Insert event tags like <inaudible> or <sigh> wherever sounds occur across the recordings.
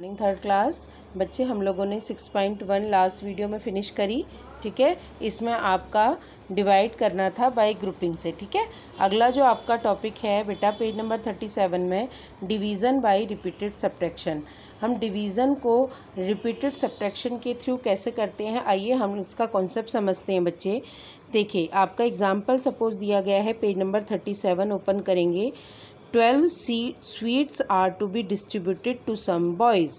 morning third class बच्चे हम लोगों ने six point one last video में फिनिश करी ठीक है इसमें आपका डिवाइड करना था बाय ग्रुपिंग से ठीक है अगला जो आपका टॉपिक है बेटा पेज नंबर थर्टी सेवन में डिवीज़न बाय रिपीटेड सब्ट्रैक्शन हम डिवीज़न को रिपीटेड सब्ट्रैक्शन के थ्रू कैसे करते हैं आइए हम इसका कॉन्सेप्ट समझते हैं बच्चे देखिए आपका एग्जाम्पल सपोज दिया गया है page number thirty seven open करेंगे twelve see sweets are to be distributed to some boys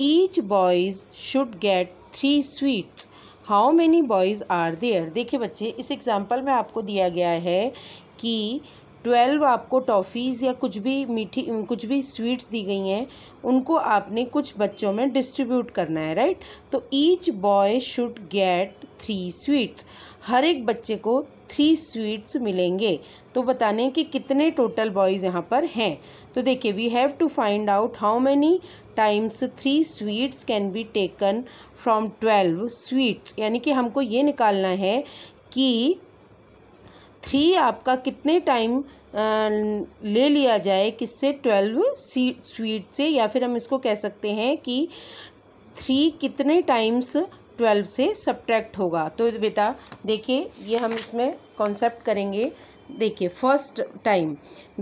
each boys should get three sweets how many boys are there देखिए बच्चे इस एग्ज़ाम्पल में आपको दिया गया है कि ट्वेल्व आपको टॉफ़ीज़ या कुछ भी मीठी कुछ भी स्वीट्स दी गई हैं उनको आपने कुछ बच्चों में डिस्ट्रीब्यूट करना है राइट तो each boy should get three sweets हर एक बच्चे को थ्री स्वीट्स मिलेंगे तो बताने कि कितने टोटल बॉयज़ यहाँ पर हैं तो देखिए we have to find out how many times three sweets can be taken from twelve sweets यानी कि हमको ये निकालना है कि थ्री आपका कितने टाइम ले लिया जाए किससे ट्वेल्व स्वीट से या फिर हम इसको कह सकते हैं कि थ्री कितने टाइम्स ट्वेल्व से सब्ट्रैक्ट होगा तो बेटा देखिए ये हम इसमें कॉन्सेप्ट करेंगे देखिए first time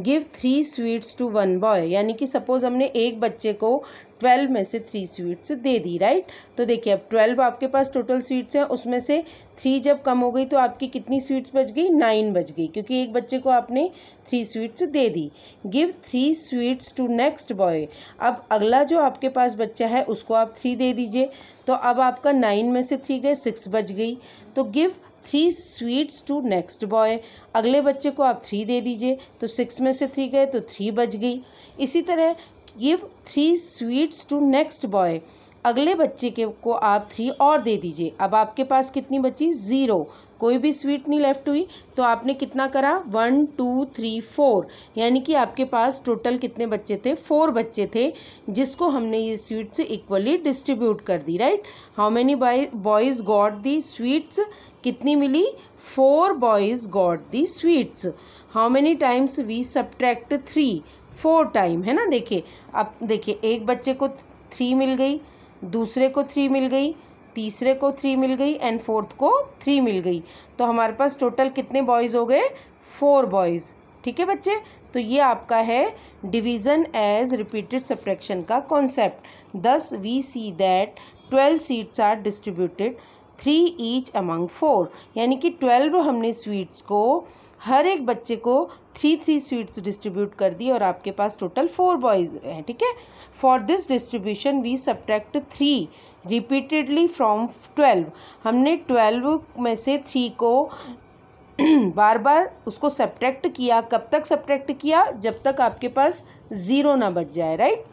give three sweets to one boy यानी कि सपोज़ हमने एक बच्चे को ट्वेल्व में से थ्री स्वीट्स दे दी राइट तो देखिए अब ट्वेल्व आपके पास टोटल स्वीट्स हैं उसमें से थ्री जब कम हो गई तो आपकी कितनी स्वीट्स बच गई नाइन बच गई क्योंकि एक बच्चे को आपने थ्री स्वीट्स दे दी give three sweets to next boy अब अगला जो आपके पास बच्चा है उसको आप थ्री दे दीजिए तो अब आपका नाइन में से थ्री गए सिक्स बच गई तो give three sweets to next boy अगले बच्चे को आप थ्री दे दीजिए तो सिक्स में से थ्री गए तो थ्री बच गई इसी तरह give three sweets to next boy अगले बच्चे के को आप थ्री और दे दीजिए अब आपके पास कितनी बची ज़ीरो कोई भी स्वीट नहीं लेफ्ट हुई तो आपने कितना करा वन टू थ्री फोर यानी कि आपके पास टोटल कितने बच्चे थे फोर बच्चे थे जिसको हमने ये स्वीट्स इक्वली डिस्ट्रीब्यूट कर दी right how many boys got the sweets कितनी मिली four boys got the sweets how many times we subtract three four time है ना देखिए अब देखिए एक बच्चे को थ्री मिल गई दूसरे को थ्री मिल गई तीसरे को थ्री मिल गई एंड फोर्थ को थ्री मिल गई तो हमारे पास टोटल कितने बॉयज़ हो गए फोर बॉयज़ ठीक है बच्चे तो ये आपका है डिवीज़न एज रिपीटेड सप्रैक्शन का concept thus we see that twelve sweets are distributed three each among four यानी कि ट्वेल्व हमने स्वीट्स को हर एक बच्चे को थ्री थ्री स्वीट्स डिस्ट्रीब्यूट कर दी और आपके पास टोटल फोर बॉयज़ हैं ठीक है for this distribution we subtract three repeatedly from twelve हमने ट्वेल्व में से थ्री को <clears throat> बार बार उसको सब्ट्रैक्ट किया कब तक सब्ट्रैक्ट किया जब तक आपके पास ज़ीरो ना बच जाए राइट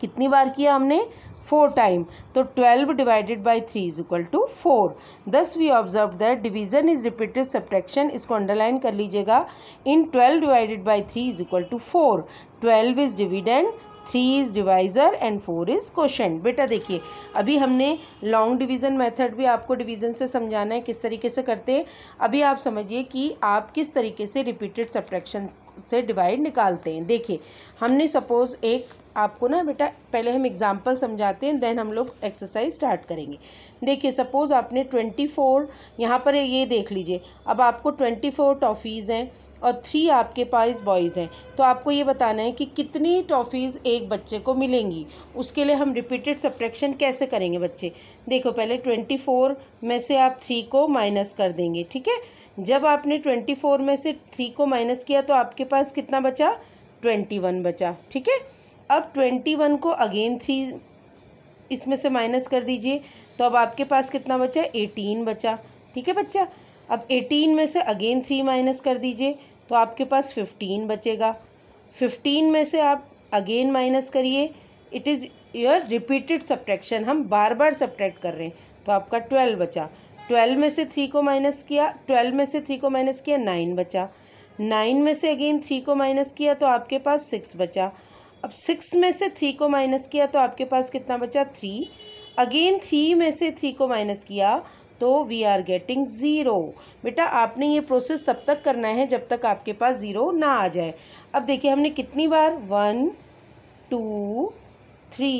कितनी बार किया हमने फोर टाइम तो twelve divided by three is equal to four thus we observe that division is repeated subtraction इसको अंडरलाइन कर लीजिएगा in twelve divided by three is equal to four twelve is dividend three is divisor and four is question बेटा देखिए अभी हमने long division method भी आपको division से समझाना है किस तरीके से करते हैं अभी आप समझिए कि आप किस तरीके से रिपीटेड सब्ट्रैक्शन से डिवाइड निकालते हैं देखिए हमने सपोज़ एक आपको ना बेटा पहले हम एग्ज़ाम्पल समझाते हैं देन हम लोग एक्सरसाइज स्टार्ट करेंगे देखिए सपोज़ आपने ट्वेंटी फोर यहाँ पर ये देख लीजिए अब आपको ट्वेंटी फोर टॉफ़ीज़ हैं और थ्री आपके पास बॉयज़ हैं तो आपको ये बताना है कि कितनी टॉफ़ीज़ एक बच्चे को मिलेंगी उसके लिए हम रिपीटेड सब्ट्रैक्शन कैसे करेंगे बच्चे देखो पहले ट्वेंटी फोर में से आप थ्री को माइनस कर देंगे ठीक है जब आपने ट्वेंटी फोर में से थ्री को माइनस किया तो आपके पास कितना बचा ट्वेंटी वन बचा ठीक है अब ट्वेंटी वन को अगेन थ्री इसमें से माइनस कर दीजिए तो अब आपके पास कितना बचा एटीन बचा ठीक है बच्चा अब एटीन में से अगेन थ्री माइनस कर दीजिए तो आपके पास फिफ्टीन बचेगा फिफ्टीन में से आप अगेन माइनस करिए it is your repeated subtraction हम बार बार सब्ट्रैक्ट कर रहे हैं तो आपका ट्वेल्व बचा ट्वेल्व में से थ्री को माइनस किया ट्वेल्व में से थ्री को माइनस किया नाइन बचा नाइन में से अगेन थ्री को माइनस किया तो आपके पास सिक्स बचा अब सिक्स में से थ्री को माइनस किया तो आपके पास कितना बचा थ्री अगेन थ्री में से थ्री को माइनस किया तो वी आर गेटिंग ज़ीरो बेटा आपने ये प्रोसेस तब तक करना है जब तक आपके पास ज़ीरो ना आ जाए अब देखिए हमने कितनी बार one two three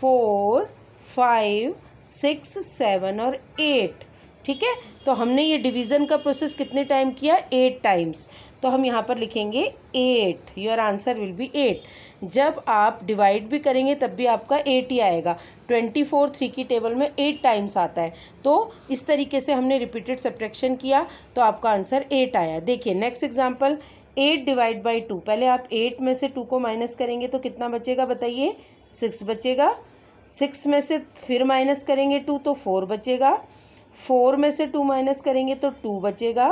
four five six seven और एट ठीक है तो हमने ये डिवीज़न का प्रोसेस कितने टाइम किया एट टाइम्स तो हम यहाँ पर लिखेंगे eight your answer will be eight जब आप डिवाइड भी करेंगे तब भी आपका एट ही आएगा ट्वेंटी फोर थ्री की टेबल में एट टाइम्स आता है तो इस तरीके से हमने रिपीटेड सब्ट्रैक्शन किया तो आपका आंसर एट आया देखिए next example eight divide by two पहले आप एट में से टू को माइनस करेंगे तो कितना बचेगा बताइए सिक्स बचेगा सिक्स में से फिर माइनस करेंगे टू तो फोर बचेगा फोर में से टू माइनस करेंगे तो टू बचेगा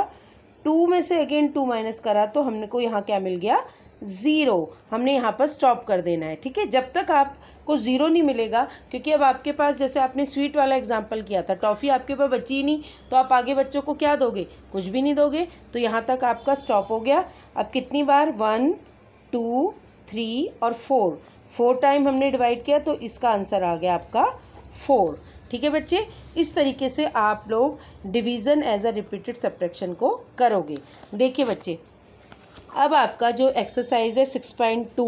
टू में से अगेन टू माइनस करा तो हमने को यहाँ क्या मिल गया ज़ीरो हमने यहाँ पर स्टॉप कर देना है ठीक है जब तक आपको ज़ीरो नहीं मिलेगा क्योंकि अब आपके पास जैसे आपने स्वीट वाला एग्जाम्पल किया था टॉफ़ी आपके पास बची ही नहीं तो आप आगे बच्चों को क्या दोगे कुछ भी नहीं दोगे तो यहाँ तक आपका स्टॉप हो गया अब कितनी बार वन टू थ्री और फोर फोर टाइम हमने डिवाइड किया तो इसका आंसर आ गया आपका फोर ठीक है बच्चे इस तरीके से आप लोग division as a repeated subtraction को करोगे देखिए बच्चे अब आपका जो एक्सरसाइज है सिक्स पॉइंट टू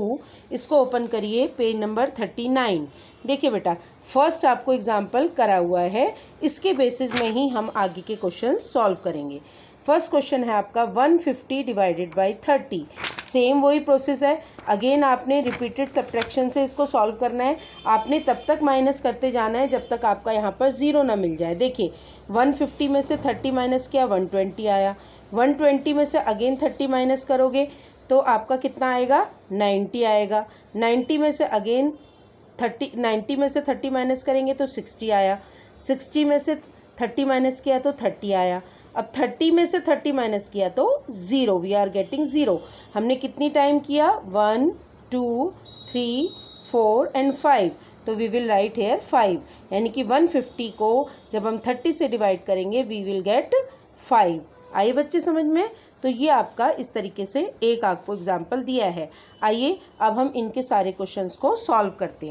इसको ओपन करिए पेज नंबर थर्टी नाइन देखिए बेटा फर्स्ट आपको एग्जाम्पल करा हुआ है इसके बेसिस में ही हम आगे के क्वेश्चन सॉल्व करेंगे फर्स्ट क्वेश्चन है आपका 150 डिवाइडेड बाय 30 सेम वही प्रोसेस है अगेन आपने रिपीटेड सब्ट्रैक्शन से इसको सॉल्व करना है आपने तब तक माइनस करते जाना है जब तक आपका यहाँ पर ज़ीरो ना मिल जाए देखिए 150 में से 30 माइनस किया 120 आया 120 में से अगेन 30 माइनस करोगे तो आपका कितना आएगा 90 आएगा 90 में से अगेन 30 90 में से 30 माइनस करेंगे तो 60 आया 60 में से 30 माइनस किया तो 30 आया अब थर्टी में से थर्टी माइनस किया तो zero we are getting zero हमने कितनी टाइम किया one two three four and five so we will write here five यानी कि वन फिफ्टी को जब हम थर्टी से डिवाइड करेंगे वी विल गेट फाइव आइए बच्चे समझ में तो ये आपका इस तरीके से एक आपको एग्जाम्पल दिया है आइए अब हम इनके सारे क्वेश्चंस को सॉल्व करते हैं